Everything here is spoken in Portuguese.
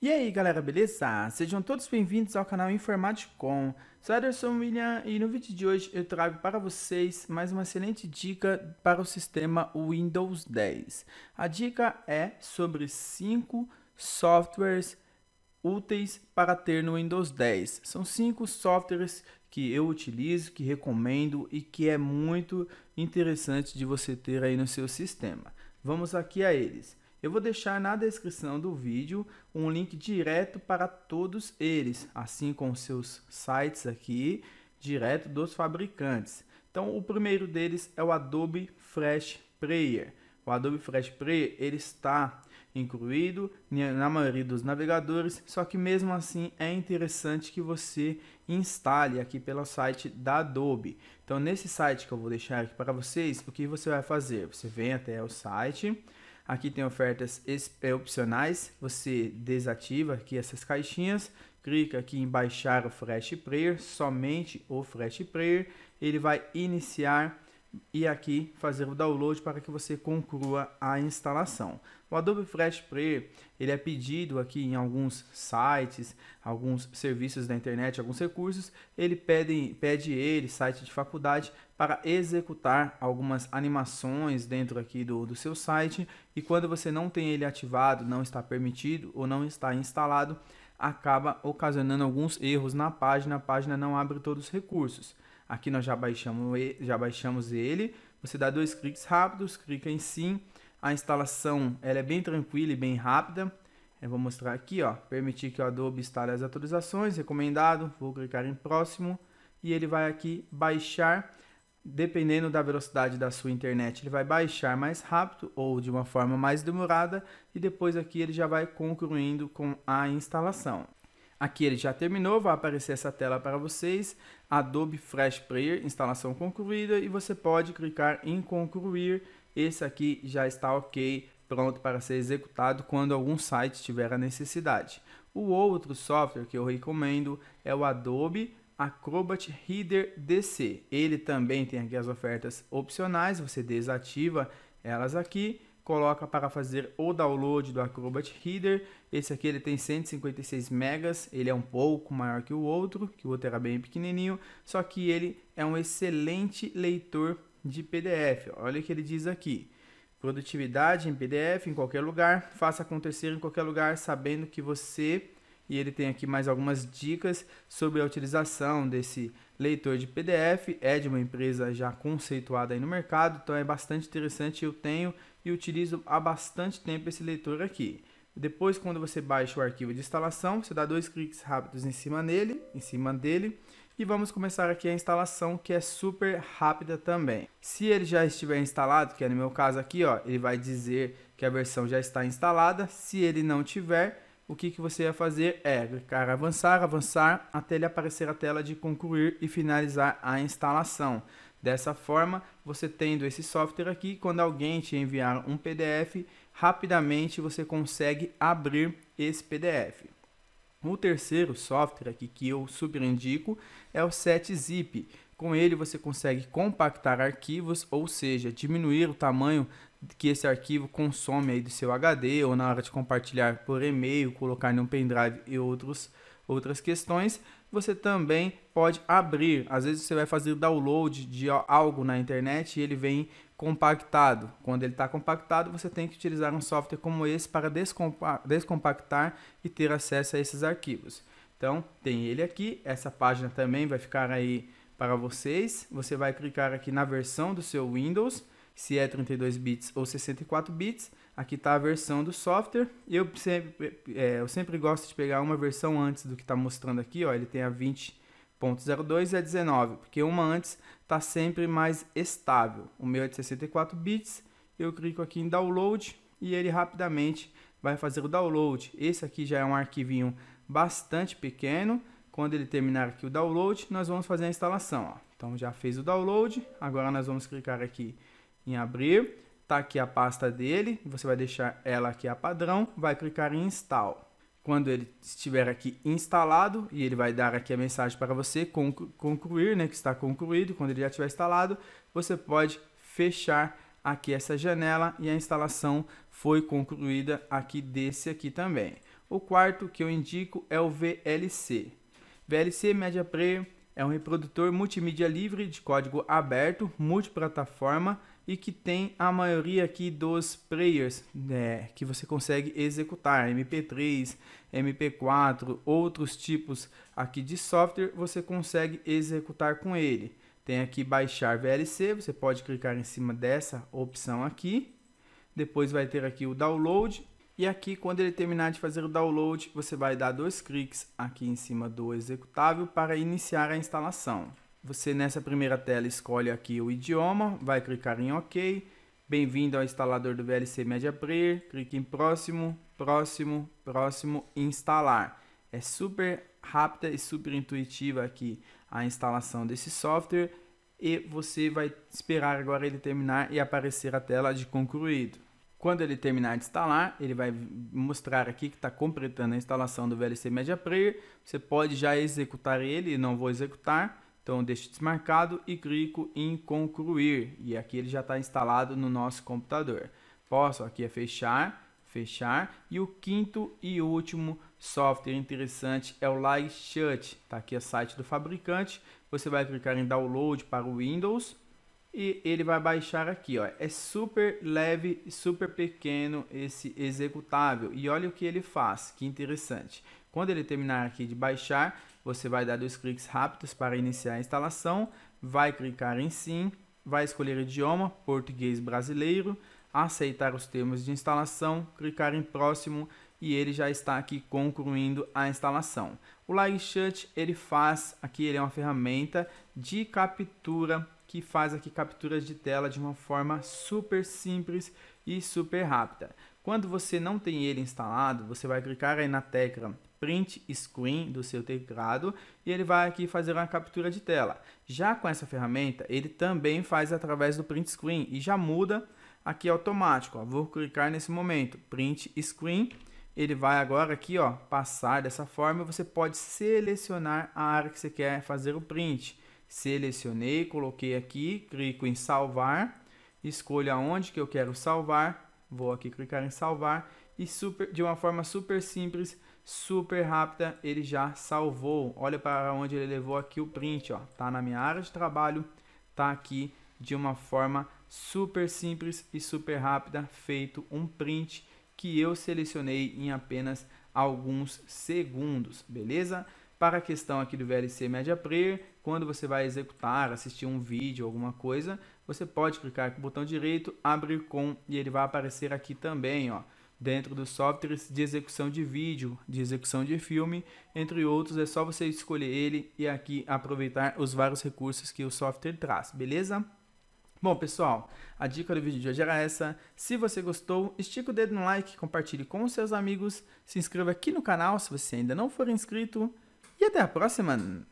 E aí galera, beleza? Sejam todos bem-vindos ao canal Informaticom. Sou Ederson William e no vídeo de hoje eu trago para vocês mais uma excelente dica para o sistema Windows 10. A dica é sobre 5 softwares úteis para ter no Windows 10. São 5 softwares que eu utilizo, que recomendo e que é muito interessante de você ter aí no seu sistema. Vamos aqui a eles. Eu vou deixar na descrição do vídeo um link direto para todos eles, assim como seus sites aqui, direto dos fabricantes. Então, o primeiro deles é o Adobe Flash Player. O Adobe Flash Player ele está incluído na maioria dos navegadores, só que mesmo assim é interessante que você instale aqui pelo site da Adobe. Então, nesse site que eu vou deixar aqui para vocês, o que você vai fazer? Você vem até o site, Aqui tem ofertas é, opcionais, você desativa aqui essas caixinhas, clica aqui em baixar o Flash Player, somente o Flash Player, ele vai iniciar e aqui fazer o download para que você conclua a instalação. O Adobe Flash Player ele é pedido aqui em alguns sites, alguns serviços da internet, alguns recursos, ele pede, pede ele, site de faculdade, para executar algumas animações dentro aqui do, do seu site e quando você não tem ele ativado, não está permitido ou não está instalado, acaba ocasionando alguns erros na página, a página não abre todos os recursos. Aqui nós já baixamos, já baixamos ele. Você dá dois cliques rápidos, clica em sim. A instalação ela é bem tranquila e bem rápida. Eu vou mostrar aqui, ó, permitir que o Adobe instale as atualizações, recomendado. Vou clicar em próximo e ele vai aqui baixar. Dependendo da velocidade da sua internet, ele vai baixar mais rápido ou de uma forma mais demorada e depois aqui ele já vai concluindo com a instalação. Aqui ele já terminou, vai aparecer essa tela para vocês, Adobe Flash Player, instalação concluída, e você pode clicar em concluir, esse aqui já está ok, pronto para ser executado quando algum site tiver a necessidade. O outro software que eu recomendo é o Adobe Acrobat Reader DC. Ele também tem aqui as ofertas opcionais, você desativa elas aqui coloca para fazer o download do Acrobat Reader. Esse aqui ele tem 156 megas, ele é um pouco maior que o outro, que o outro era bem pequenininho, só que ele é um excelente leitor de PDF. Olha o que ele diz aqui. Produtividade em PDF em qualquer lugar, faça acontecer em qualquer lugar, sabendo que você e ele tem aqui mais algumas dicas sobre a utilização desse leitor de PDF. É de uma empresa já conceituada aí no mercado, então é bastante interessante. Eu tenho e utilizo há bastante tempo esse leitor aqui. Depois, quando você baixa o arquivo de instalação, você dá dois cliques rápidos em cima nele, em cima dele, e vamos começar aqui a instalação, que é super rápida também. Se ele já estiver instalado, que é no meu caso aqui, ó, ele vai dizer que a versão já está instalada. Se ele não tiver, o que, que você ia fazer é, cara, avançar, avançar até ele aparecer a tela de concluir e finalizar a instalação. Dessa forma, você tendo esse software aqui, quando alguém te enviar um PDF, rapidamente você consegue abrir esse PDF. O terceiro software aqui que eu super é o 7zip Com ele você consegue compactar arquivos, ou seja, diminuir o tamanho que esse arquivo consome aí do seu HD ou na hora de compartilhar por e-mail, colocar em um pendrive e outros, outras questões, você também pode abrir. Às vezes você vai fazer o download de algo na internet e ele vem compactado. Quando ele está compactado, você tem que utilizar um software como esse para descompa descompactar e ter acesso a esses arquivos. Então, tem ele aqui. Essa página também vai ficar aí para vocês. Você vai clicar aqui na versão do seu Windows se é 32 bits ou 64 bits. Aqui está a versão do software. Eu sempre, é, eu sempre gosto de pegar uma versão antes do que está mostrando aqui. Ó, ele tem a 20.02 e a 19, porque uma antes está sempre mais estável. O meu é de 64 bits. Eu clico aqui em download e ele rapidamente vai fazer o download. Esse aqui já é um arquivinho bastante pequeno. Quando ele terminar aqui o download, nós vamos fazer a instalação. Ó. Então já fez o download. Agora nós vamos clicar aqui em abrir. Tá aqui a pasta dele, você vai deixar ela aqui a padrão, vai clicar em install. Quando ele estiver aqui instalado e ele vai dar aqui a mensagem para você concluir, né, que está concluído, quando ele já tiver instalado, você pode fechar aqui essa janela e a instalação foi concluída aqui desse aqui também. O quarto que eu indico é o VLC. VLC Media Player é um reprodutor multimídia livre de código aberto, multiplataforma, e que tem a maioria aqui dos players né, que você consegue executar, MP3, MP4, outros tipos aqui de software, você consegue executar com ele. Tem aqui baixar VLC, você pode clicar em cima dessa opção aqui. Depois vai ter aqui o download e aqui quando ele terminar de fazer o download, você vai dar dois cliques aqui em cima do executável para iniciar a instalação. Você nessa primeira tela escolhe aqui o idioma, vai clicar em OK. Bem-vindo ao instalador do VLC Media Player. Clique em próximo, próximo, próximo, instalar. É super rápida e super intuitiva aqui a instalação desse software e você vai esperar agora ele terminar e aparecer a tela de concluído. Quando ele terminar de instalar, ele vai mostrar aqui que está completando a instalação do VLC Media Player. Você pode já executar ele, não vou executar então, deixo desmarcado e clico em concluir. E aqui ele já está instalado no nosso computador. Posso, aqui é fechar, fechar. E o quinto e último software interessante é o Lightshut. Está aqui o é site do fabricante. Você vai clicar em download para o Windows e ele vai baixar aqui, ó. É super leve super pequeno esse executável. E olha o que ele faz, que interessante. Quando ele terminar aqui de baixar, você vai dar dois cliques rápidos para iniciar a instalação, vai clicar em sim, vai escolher idioma, português brasileiro, aceitar os termos de instalação, clicar em próximo e ele já está aqui concluindo a instalação. O Shut ele faz aqui, ele é uma ferramenta de captura que faz aqui capturas de tela de uma forma super simples e super rápida. Quando você não tem ele instalado, você vai clicar aí na tecla print screen do seu teclado e ele vai aqui fazer uma captura de tela. Já com essa ferramenta, ele também faz através do print screen e já muda aqui automático. Ó. Vou clicar nesse momento, print screen. Ele vai agora aqui, ó, passar dessa forma. Você pode selecionar a área que você quer fazer o print selecionei, coloquei aqui, clico em salvar, escolho aonde que eu quero salvar, vou aqui clicar em salvar e super, de uma forma super simples, super rápida, ele já salvou. Olha para onde ele levou aqui o print, ó, tá na minha área de trabalho, tá aqui de uma forma super simples e super rápida, feito um print que eu selecionei em apenas alguns segundos, beleza? Para a questão aqui do VLC Media Player, quando você vai executar, assistir um vídeo, alguma coisa, você pode clicar com o botão direito, abrir com e ele vai aparecer aqui também, ó dentro dos softwares de execução de vídeo, de execução de filme, entre outros. É só você escolher ele e aqui aproveitar os vários recursos que o software traz, beleza? Bom, pessoal, a dica do vídeo de hoje era essa. Se você gostou, estica o dedo no like, compartilhe com seus amigos, se inscreva aqui no canal se você ainda não for inscrito. E até a próxima.